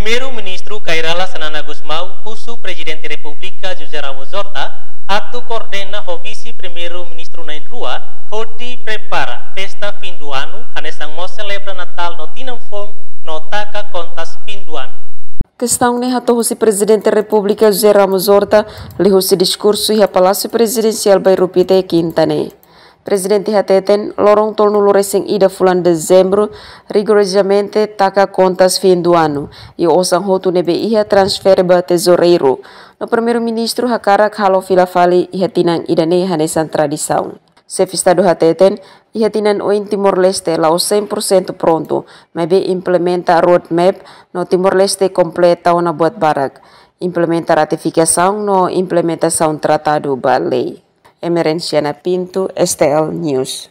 primeiro ministro Kairala Sanana Gusmau, cujo presidente Republika Jujara Zorta atu coordena ho primeiro ministro na Indrua, hoti prepara festa fim do anesang mo celebra Natal no Tinanfong, no Taka Contas fim do Questão ne hato hosi presidente Republika José Ramos Horta, li hosi discurso e a palácio presidencial Bairro Pitei Quintanei. Presidente Hateten, lorong tol no ida fulan dezembro, rigorosamente taca kontas fim do ano, e osan roto nebe ia transferba tesoureiro. No primeiro-ministro hakarak halo filafali ia tinang ida ne hanesan tradição. Chef Estado Hateten, tinan oin Timor Leste lao 100% pronto, maybe implementa roadmap no Timor Leste kompleta na buat barak, implementa ratificação no implementação tratado ba lei. Emerenciana Pinto, STL News.